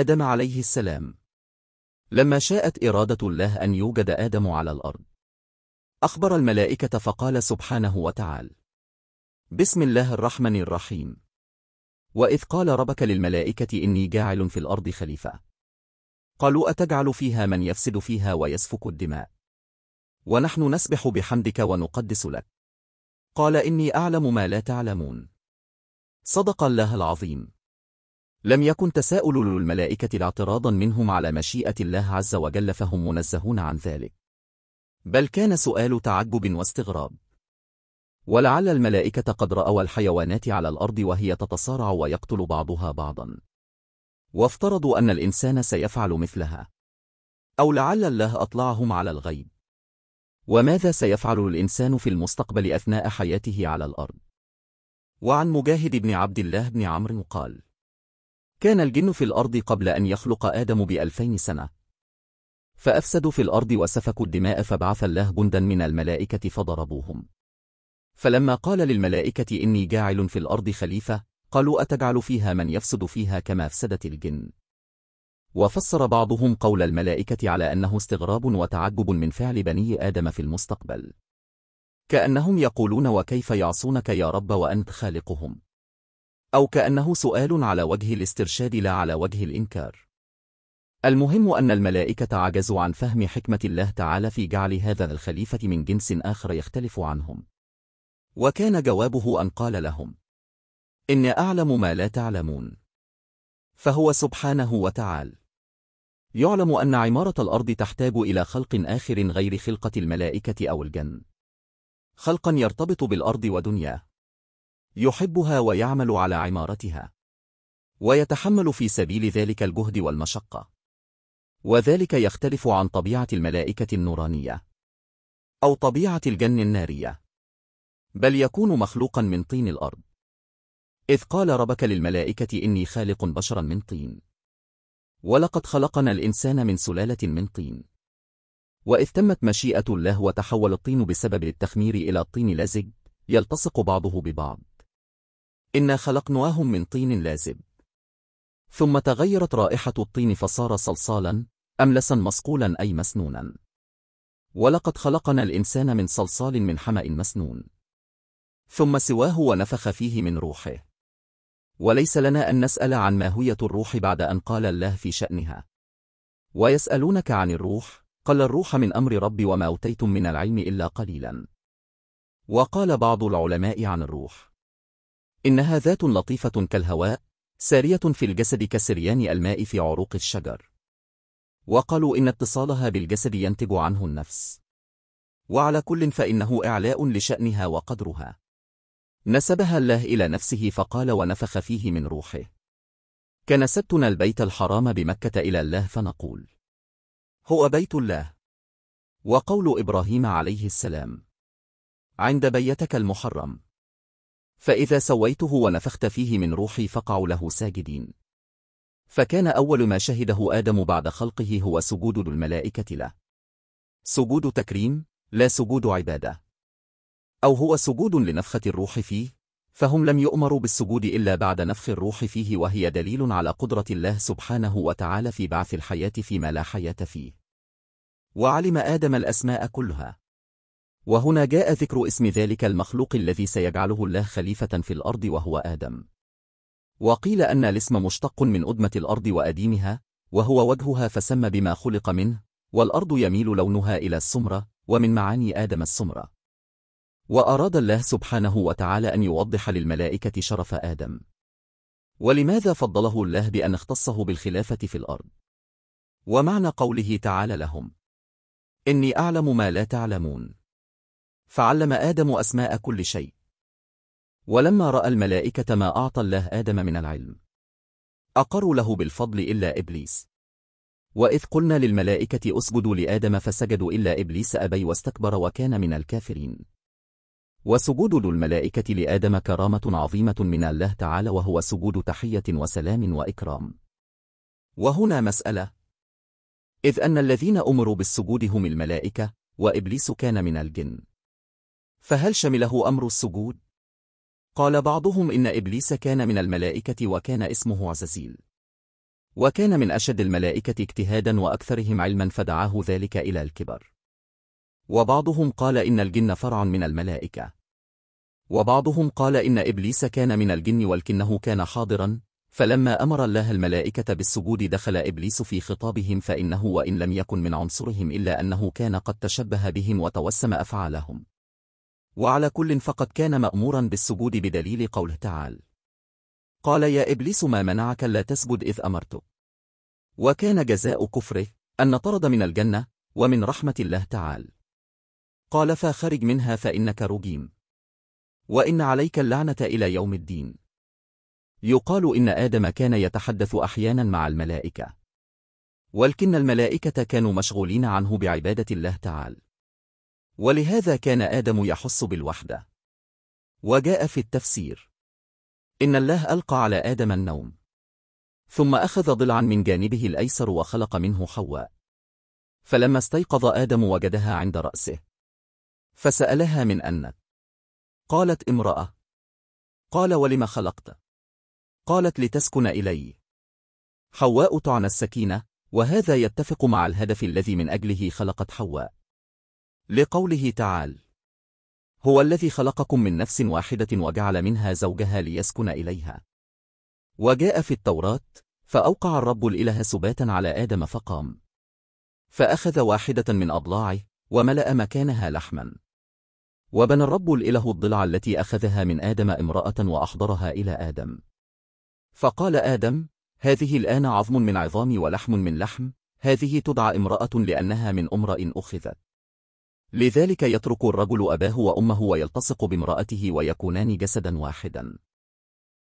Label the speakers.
Speaker 1: آدم عليه السلام لما شاءت إرادة الله أن يوجد آدم على الأرض أخبر الملائكة فقال سبحانه وتعالى بسم الله الرحمن الرحيم وإذ قال ربك للملائكة إني جاعل في الأرض خليفة قالوا أتجعل فيها من يفسد فيها ويسفك الدماء ونحن نسبح بحمدك ونقدس لك قال إني أعلم ما لا تعلمون صدق الله العظيم لم يكن تساؤل للملائكة الاعتراض منهم على مشيئة الله عز وجل فهم منزهون عن ذلك بل كان سؤال تعجب واستغراب ولعل الملائكة قد رأوا الحيوانات على الأرض وهي تتصارع ويقتل بعضها بعضا وافترضوا أن الإنسان سيفعل مثلها أو لعل الله أطلعهم على الغيب وماذا سيفعل الإنسان في المستقبل أثناء حياته على الأرض وعن مجاهد بن عبد الله بن عمرو قال كان الجن في الأرض قبل أن يخلق آدم بألفين سنة فأفسدوا في الأرض وسفكوا الدماء فبعث الله جندا من الملائكة فضربوهم فلما قال للملائكة إني جاعل في الأرض خليفة قالوا أتجعل فيها من يفسد فيها كما أفسدت الجن وفسر بعضهم قول الملائكة على أنه استغراب وتعجب من فعل بني آدم في المستقبل كأنهم يقولون وكيف يعصونك يا رب وأنت خالقهم أو كأنه سؤال على وجه الاسترشاد لا على وجه الإنكار المهم أن الملائكة عجزوا عن فهم حكمة الله تعالى في جعل هذا الخليفة من جنس آخر يختلف عنهم وكان جوابه أن قال لهم إني أعلم ما لا تعلمون فهو سبحانه وتعالى يعلم أن عمارة الأرض تحتاج إلى خلق آخر غير خلقة الملائكة أو الجن خلقا يرتبط بالأرض ودنياه يحبها ويعمل على عمارتها ويتحمل في سبيل ذلك الجهد والمشقة وذلك يختلف عن طبيعة الملائكة النورانية أو طبيعة الجن النارية بل يكون مخلوقا من طين الأرض إذ قال ربك للملائكة إني خالق بشرا من طين ولقد خلقنا الإنسان من سلالة من طين وإذ تمت مشيئة الله وتحول الطين بسبب التخمير إلى الطين لزج يلتصق بعضه ببعض إنا خلقناهم من طين لازب ثم تغيرت رائحة الطين فصار صلصالا أملسا مسقولا أي مسنونا ولقد خلقنا الإنسان من صلصال من حمأ مسنون ثم سواه ونفخ فيه من روحه وليس لنا أن نسأل عن ماهية الروح بعد أن قال الله في شأنها ويسألونك عن الروح قل الروح من أمر ربي وما أوتيتم من العلم إلا قليلا وقال بعض العلماء عن الروح إنها ذات لطيفة كالهواء سارية في الجسد كسريان الماء في عروق الشجر وقالوا إن اتصالها بالجسد ينتج عنه النفس وعلى كل فإنه إعلاء لشأنها وقدرها نسبها الله إلى نفسه فقال ونفخ فيه من روحه كنستنا البيت الحرام بمكة إلى الله فنقول هو بيت الله وقول إبراهيم عليه السلام عند بيتك المحرم فإذا سويته ونفخت فيه من روحي فقعوا له ساجدين فكان أول ما شهده آدم بعد خلقه هو سجود الملائكة له سجود تكريم لا سجود عبادة أو هو سجود لنفخة الروح فيه فهم لم يؤمروا بالسجود إلا بعد نفخ الروح فيه وهي دليل على قدرة الله سبحانه وتعالى في بعث الحياة فيما لا حياة فيه وعلم آدم الأسماء كلها وهنا جاء ذكر اسم ذلك المخلوق الذي سيجعله الله خليفة في الأرض وهو آدم وقيل أن الاسم مشتق من أدمة الأرض وأديمها وهو وجهها فسمى بما خلق منه والأرض يميل لونها إلى السمرة ومن معاني آدم السمرة وأراد الله سبحانه وتعالى أن يوضح للملائكة شرف آدم ولماذا فضله الله بأن اختصه بالخلافة في الأرض ومعنى قوله تعالى لهم إني أعلم ما لا تعلمون فعلم آدم أسماء كل شيء ولما رأى الملائكة ما أعطى الله آدم من العلم أقروا له بالفضل إلا إبليس وإذ قلنا للملائكة أسجدوا لآدم فسجدوا إلا إبليس أبي واستكبر وكان من الكافرين وسجود الملائكة لآدم كرامة عظيمة من الله تعالى وهو سجود تحية وسلام وإكرام وهنا مسألة إذ أن الذين أمروا بالسجود هم الملائكة وإبليس كان من الجن فهل شمله أمر السجود؟ قال بعضهم إن إبليس كان من الملائكة وكان اسمه عززيل وكان من أشد الملائكة اجتهادا وأكثرهم علما فدعاه ذلك إلى الكبر وبعضهم قال إن الجن فرع من الملائكة وبعضهم قال إن إبليس كان من الجن ولكنه كان حاضرا فلما أمر الله الملائكة بالسجود دخل إبليس في خطابهم فإنه وإن لم يكن من عنصرهم إلا أنه كان قد تشبه بهم وتوسم أفعالهم وعلى كل فقد كان مأمورا بالسجود بدليل قوله تعالى قال يا إبليس ما منعك لا تسجد إذ أمرته وكان جزاء كفره أن طرد من الجنة ومن رحمة الله تعالى قال فخرج منها فإنك رجيم وإن عليك اللعنة إلى يوم الدين يقال إن آدم كان يتحدث أحيانا مع الملائكة ولكن الملائكة كانوا مشغولين عنه بعبادة الله تعالى ولهذا كان آدم يحس بالوحدة وجاء في التفسير إن الله ألقى على آدم النوم ثم أخذ ضلعا من جانبه الأيسر وخلق منه حواء فلما استيقظ آدم وجدها عند رأسه فسألها من أنك قالت امرأة قال ولم خلقت قالت لتسكن إلي حواء تعنى السكينة وهذا يتفق مع الهدف الذي من أجله خلقت حواء لقوله تعالى هو الذي خلقكم من نفس واحدة وجعل منها زوجها ليسكن إليها وجاء في التوراة فأوقع الرب الإله سباتا على آدم فقام فأخذ واحدة من أضلاعه وملأ مكانها لحما وبنى الرب الإله الضلع التي أخذها من آدم امرأة وأحضرها إلى آدم فقال آدم هذه الآن عظم من عظام ولحم من لحم هذه تدعى امرأة لأنها من أمرأ أخذت لذلك يترك الرجل أباه وأمه ويلتصق بامرأته ويكونان جسدا واحدا